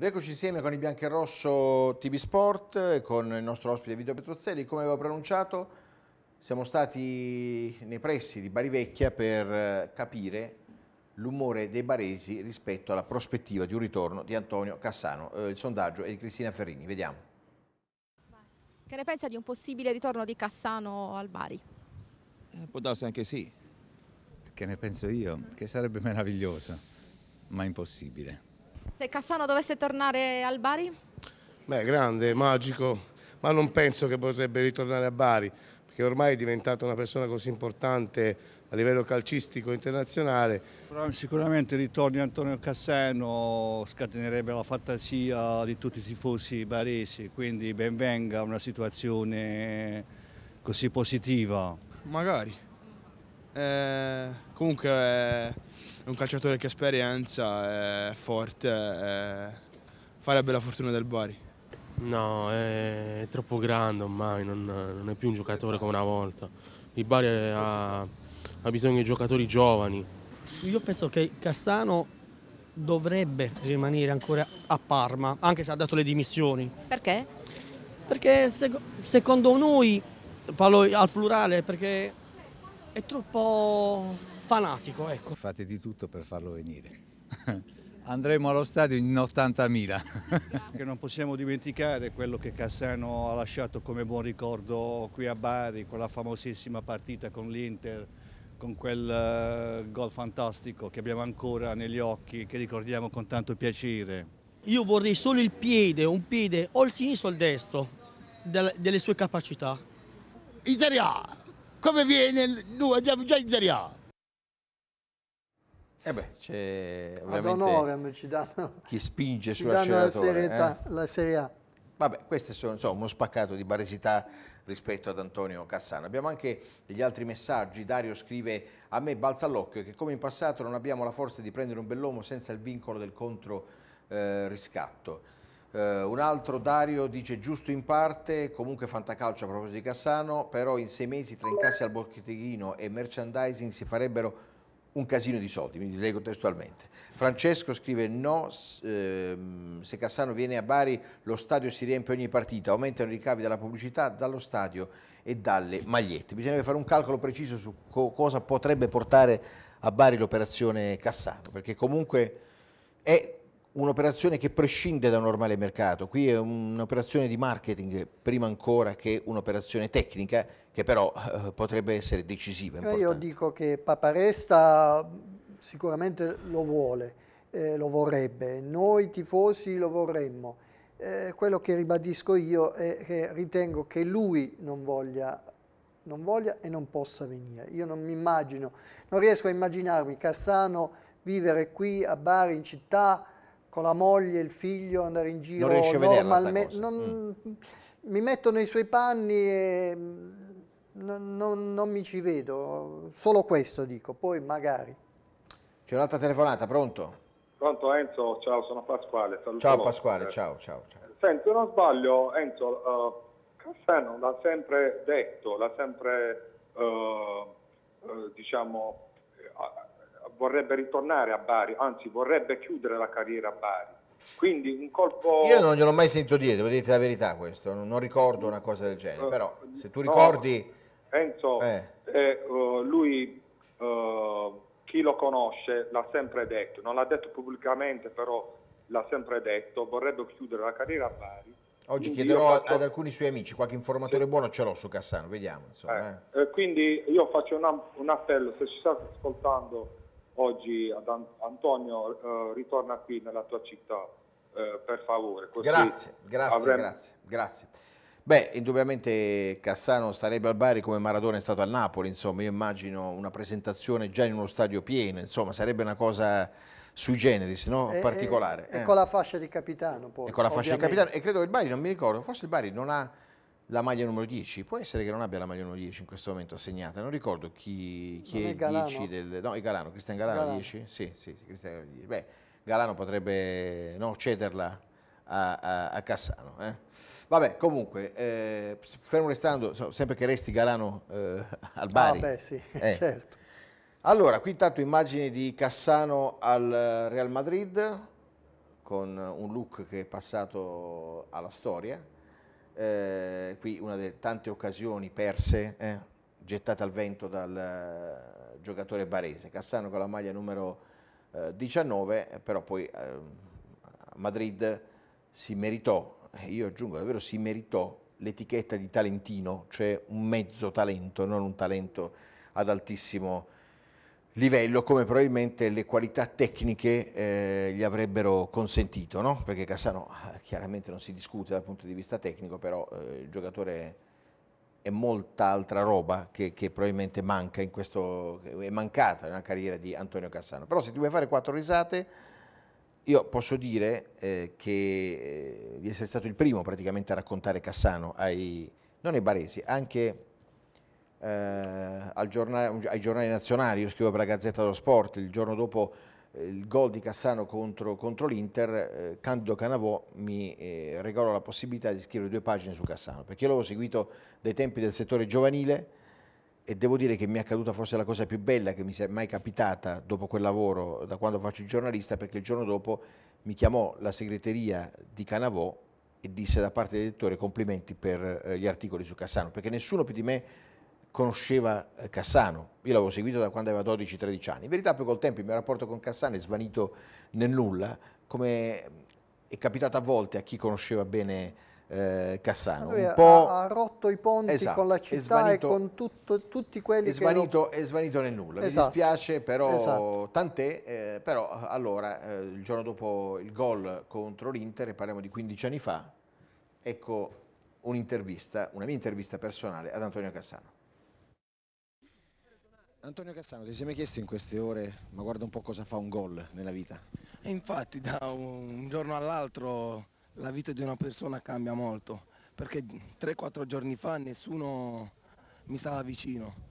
Rieccoci insieme con il biancherosso TV Sport, con il nostro ospite Vito Petrozzelli. Come avevo pronunciato, siamo stati nei pressi di Bari Vecchia per eh, capire l'umore dei baresi rispetto alla prospettiva di un ritorno di Antonio Cassano. Eh, il sondaggio è di Cristina Ferrini, vediamo. Che ne pensa di un possibile ritorno di Cassano al Bari? Eh, può darsi anche sì. Che ne penso io? Che sarebbe meraviglioso, ma impossibile. Se Cassano dovesse tornare al Bari? Beh, grande, magico, ma non penso che potrebbe ritornare a Bari, perché ormai è diventata una persona così importante a livello calcistico internazionale. Sicuramente il ritorno di Antonio Cassano scatenerebbe la fantasia di tutti i tifosi baresi, quindi ben venga una situazione così positiva. Magari. Eh, comunque è eh, un calciatore che ha esperienza, è eh, forte, è... farebbe la fortuna del Bari. No, è, troppo grande ormai, non, non è più un giocatore come una volta. Il Bari ha, ha bisogno di giocatori giovani. Io penso che Cassano dovrebbe rimanere ancora a Parma, anche se ha dato le dimissioni. Perché? Perché sec secondo noi, parlo al plurale, perché è troppo fanatico. Ecco. Fate di tutto per farlo venire. Andremo allo stadio in 80.000. non possiamo dimenticare quello che Cassano ha lasciato come buon ricordo qui a Bari, quella famosissima partita con l'Inter, con quel eh, gol fantastico che abbiamo ancora negli occhi, che ricordiamo con tanto piacere. Io vorrei solo il piede, un piede o il sinistro o il destro, delle sue capacità. Italia! come viene lui andiamo già in Serie A. E eh beh, c'è Ad onorem ci danno, chi spinge sulla danno la, serietà, eh? la Serie A. Vabbè, questo è insomma, uno spaccato di baresità rispetto ad Antonio Cassano. Abbiamo anche degli altri messaggi. Dario scrive a me balza all'occhio che come in passato non abbiamo la forza di prendere un bell'uomo senza il vincolo del contro eh, riscatto. Uh, un altro Dario dice giusto in parte, comunque fantacalcio a proposito di Cassano, però in sei mesi tra incassi al botteghino e merchandising si farebbero un casino di soldi, quindi leggo testualmente. Francesco scrive no, ehm, se Cassano viene a Bari lo stadio si riempie ogni partita, aumentano i ricavi dalla pubblicità, dallo stadio e dalle magliette. Bisognerebbe fare un calcolo preciso su co cosa potrebbe portare a Bari l'operazione Cassano, perché comunque è un'operazione che prescinde da un normale mercato, qui è un'operazione di marketing prima ancora che un'operazione tecnica che però eh, potrebbe essere decisiva. Eh, importante. Io dico che Paparesta sicuramente lo vuole, eh, lo vorrebbe, noi tifosi lo vorremmo. Eh, quello che ribadisco io è che ritengo che lui non voglia non voglia e non possa venire. Io non mi immagino, non riesco a immaginarmi Cassano vivere qui a Bari in città con la moglie, e il figlio, andare in giro. Non riesci a normalmente. Non, mm. Mi metto nei suoi panni e non, non, non mi ci vedo. Solo questo dico, poi magari. C'è un'altra telefonata, pronto? Pronto Enzo, ciao, sono Pasquale. Saluto ciao Pasquale, ciao, ciao, ciao. Senti, non sbaglio, Enzo, uh, Cassano l'ha sempre detto, l'ha sempre, uh, uh, diciamo, vorrebbe ritornare a Bari, anzi vorrebbe chiudere la carriera a Bari. Quindi un colpo... Io non glielo ho mai sentito dire, devo dire la verità questo, non, ricordo una cosa del genere, però eh, se tu no, ricordi... Enzo, eh. Eh, eh lui, uh, chi lo conosce, l'ha sempre detto, non l'ha detto pubblicamente, però l'ha sempre detto, vorrebbe chiudere la carriera a Bari. Oggi chiederò faccio... ad alcuni suoi amici, qualche informatore sì. buono ce l'ho su Cassano, vediamo. Insomma, eh. quindi io faccio un, un appello, se ci state ascoltando oggi ad Antonio eh, ritorna qui nella tua città eh, per favore. Così grazie, grazie, avremo... grazie, grazie. Beh, indubbiamente Cassano starebbe al Bari come Maradona è stato a Napoli, insomma, io immagino una presentazione già in uno stadio pieno, insomma, sarebbe una cosa sui generis, no? E, eh, particolare. E, eh. con la fascia di capitano poi. E con la fascia ovviamente. di capitano, e credo che il Bari, non mi ricordo, forse il Bari non ha la maglia numero 10. Può essere che non abbia la maglia numero 10 in questo momento assegnata, non ricordo chi, chi non è, è 10 del... No, è Galano, Cristian Galano, Galano. 10? Sì, sì, Cristian 10. Beh, Galano potrebbe no, cederla a, a, a Cassano. Eh. Vabbè, comunque, eh, fermo restando, so, sempre che resti Galano eh, al Bari. Ah, beh, sì, eh. certo. Allora, qui intanto immagini di Cassano al Real Madrid con un look che è passato alla storia eh, qui una delle tante occasioni perse, eh, gettate al vento dal uh, giocatore barese, Cassano con la maglia numero uh, eh, 19, però poi uh, Madrid si meritò, io aggiungo davvero si meritò l'etichetta di talentino, cioè un mezzo talento, non un talento ad altissimo livello livello come probabilmente le qualità tecniche eh, gli avrebbero consentito, no? perché Cassano ah, chiaramente non si discute dal punto di vista tecnico, però eh, il giocatore è molta altra roba che, che probabilmente manca in questo, è mancata nella carriera di Antonio Cassano. Però se ti vuoi fare quattro risate, io posso dire eh, che eh, di essere stato il primo praticamente a raccontare Cassano ai, non ai baresi, anche eh, giornale, ai giornali nazionali, io scrivo per la Gazzetta dello Sport, il giorno dopo eh, il gol di Cassano contro, contro l'Inter, eh, Candido Canavò mi eh, regalò la possibilità di scrivere due pagine su Cassano, perché io l'avevo seguito dai tempi del settore giovanile, e devo dire che mi è accaduta forse la cosa più bella che mi sia mai capitata dopo quel lavoro, da quando faccio il giornalista, perché il giorno dopo mi chiamò la segreteria di Canavò e disse da parte dell'editore complimenti per eh, gli articoli su Cassano, perché nessuno più di me conosceva eh, Cassano, io l'avevo seguito da quando aveva 12-13 anni, in verità poi col tempo il mio rapporto con Cassano è svanito nel nulla, come è capitato a volte a chi conosceva bene eh, Cassano. Ha, ha, rotto i ponti esatto, con la città svanito, e con tutto, tutti quelli è svanito, che... Lo... È svanito nel nulla, esatto, mi dispiace, però esatto. tant'è, eh, però allora eh, il giorno dopo il gol contro l'Inter, parliamo di 15 anni fa, ecco un'intervista, una mia intervista personale ad Antonio Cassano. Antonio Cassano, ti sei mai chiesto in queste ore, ma guarda un po' cosa fa un gol nella vita? E infatti da un giorno all'altro la vita di una persona cambia molto, perché 3-4 giorni fa nessuno mi stava vicino.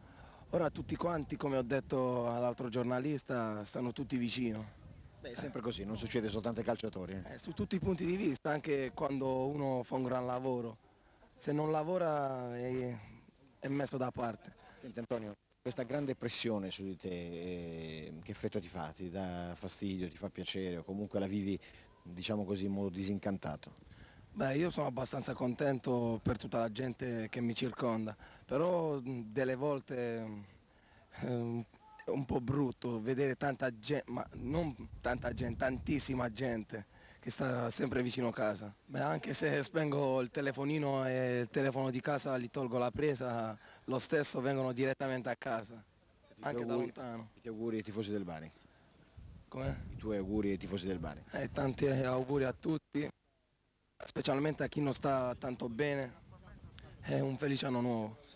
Ora tutti quanti, come ho detto all'altro giornalista, stanno tutti vicino. Beh, è sempre così, non succede soltanto ai calciatori. Eh, eh su tutti i punti di vista, anche quando uno fa un gran lavoro. Se non lavora è, è messo da parte. Senti Antonio, questa grande pressione su di te, eh, che effetto ti fa? Ti dà fastidio, ti fa piacere o comunque la vivi diciamo così, in modo disincantato? Beh, io sono abbastanza contento per tutta la gente che mi circonda, però delle volte eh, è un po' brutto vedere tanta gente, ma non tanta gente, tantissima gente che sta sempre vicino a casa. Beh, anche se spengo il telefonino e il telefono di casa gli tolgo la presa, lo stesso vengono direttamente a casa, anche auguri, da lontano. I tuoi auguri ai tifosi del Bari. Come? I tuoi auguri ai tifosi del Bari. Eh, tanti auguri a tutti, specialmente a chi non sta tanto bene. È un felice anno nuovo.